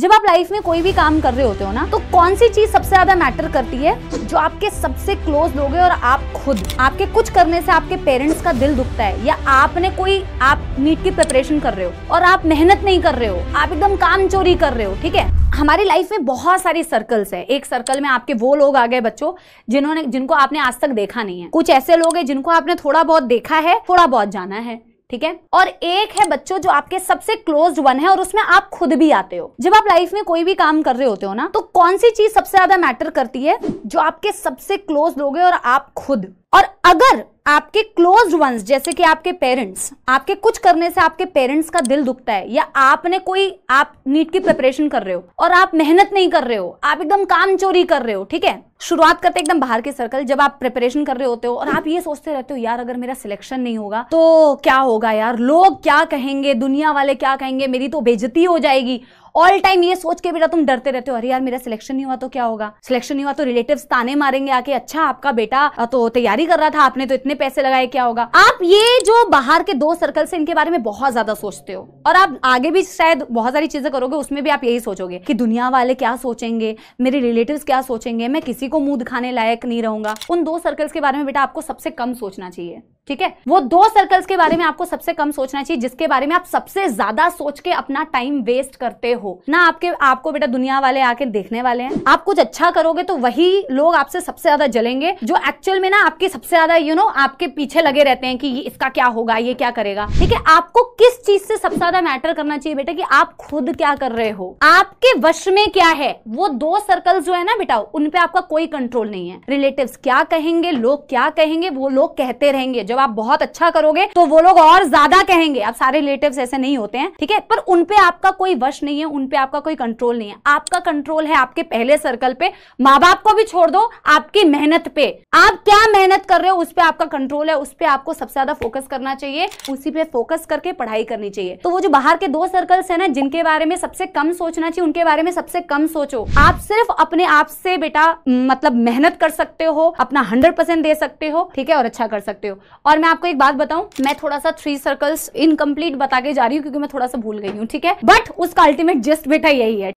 जब आप लाइफ में कोई भी काम कर रहे होते हो ना तो कौन सी चीज सबसे ज्यादा मैटर करती है जो आपके सबसे क्लोज लोग हैं और आप खुद आपके कुछ करने से आपके पेरेंट्स का दिल दुखता है या आपने कोई आप नीट की प्रिपरेशन कर रहे हो और आप मेहनत नहीं कर रहे हो आप एकदम काम चोरी कर रहे हो ठीक है हमारी लाइफ में बहुत सारी सर्कल्स है एक सर्कल में आपके वो लोग आ गए बच्चों जिन्होंने जिनको आपने आज तक देखा नहीं है कुछ ऐसे लोग हैं जिनको आपने थोड़ा बहुत देखा है थोड़ा बहुत जाना है ठीक है और एक है बच्चों जो आपके सबसे क्लोज वन है और उसमें आप खुद भी आते हो जब आप लाइफ में कोई भी काम कर रहे होते हो ना तो कौन सी चीज सबसे ज्यादा मैटर करती है जो आपके सबसे क्लोज लोग हैं और आप खुद और अगर आपके क्लोज वंस जैसे कि आपके पेरेंट्स आपके कुछ करने से आपके पेरेंट्स का दिल दुखता है या आपने कोई आप नीट की प्रिपरेशन कर रहे हो और आप मेहनत नहीं कर रहे हो आप एकदम काम चोरी कर रहे हो ठीक है शुरुआत करते एकदम बाहर के सर्कल जब आप प्रिपरेशन कर रहे होते हो और आप ये सोचते रहते हो यार अगर मेरा सिलेक्शन नहीं होगा तो क्या होगा यार लोग क्या कहेंगे दुनिया वाले क्या कहेंगे मेरी तो बेजती हो जाएगी ऑल टाइम ये सोच के बेटा तुम डरते रहते हो अरे यार मेरा सिलेक्शन नहीं हुआ तो क्या होगा सिलेक्शन नहीं हुआ तो रिलेटिव ताने मारेंगे आके अच्छा आपका बेटा तो तैयारी कर रहा था आपने तो इतने पैसे लगाए क्या होगा आप ये जो बाहर के दो सर्कल से इनके बारे में बहुत ज्यादा सोचते हो और आप आगे भी शायद बहुत सारी चीजें करोगे उसमें भी आप यही सोचोगे कि दुनिया वाले क्या सोचेंगे मेरे रिलेटिव क्या सोचेंगे मैं किसी को मुंह दिखाने लायक नहीं रहूंगा उन दो सर्कल्स के बारे में बेटा आपको सबसे कम सोचना चाहिए ठीक है वो दो सर्कल्स के बारे में आपको सबसे कम सोचना चाहिए जिसके बारे में आप सबसे ज्यादा सोच के अपना टाइम वेस्ट करते हो ना आपके आपको बेटा दुनिया वाले आके देखने वाले हैं आप कुछ अच्छा करोगे तो वही लोग आपसे सबसे ज्यादा जलेंगे जो एक्चुअल में ना आपके सबसे ज्यादा यू नो आपके पीछे लगे रहते हैं कि इसका क्या होगा ये क्या करेगा ठीक है आपको किस चीज से सबसे ज्यादा मैटर करना चाहिए बेटा की आप खुद क्या कर रहे हो आपके वश में क्या है वो दो सर्कल जो है ना बेटा उनपे आपका कोई कंट्रोल नहीं है रिलेटिव क्या कहेंगे लोग क्या कहेंगे वो लोग कहते रहेंगे जब आप बहुत अच्छा करोगे तो वो लोग और ज्यादा कहेंगे आप सारे रिलेटिव ऐसे नहीं होते हैं ठीक है पर उनपे आपका कोई वश नहीं है उनपे आपका कोई कंट्रोल नहीं है आपका कंट्रोल है आपके पहले सर्कल पे माँ बाप को भी छोड़ दो आपकी मेहनत पे आप क्या मेहनत कर रहे हो उस पर आपका कंट्रोल है उस पर आपको सबसे ज्यादा फोकस करना चाहिए उसी पे फोकस करके पढ़ाई करनी चाहिए तो वो जो बाहर के दो सर्कल्स है ना जिनके बारे में सबसे कम सोचना चाहिए उनके बारे में सबसे कम सोचो आप सिर्फ अपने आप से बेटा मतलब मेहनत कर सकते हो अपना हंड्रेड परसेंट दे सकते हो ठीक है और अच्छा कर सकते हो और मैं आपको एक बात बताऊं मैं थोड़ा सा थ्री सर्कल्स इनकम्प्लीट बता के जा रही हूँ क्योंकि मैं थोड़ा सा भूल गई हूँ ठीक है बट उसका अल्टीमेट जस्ट बेटा यही है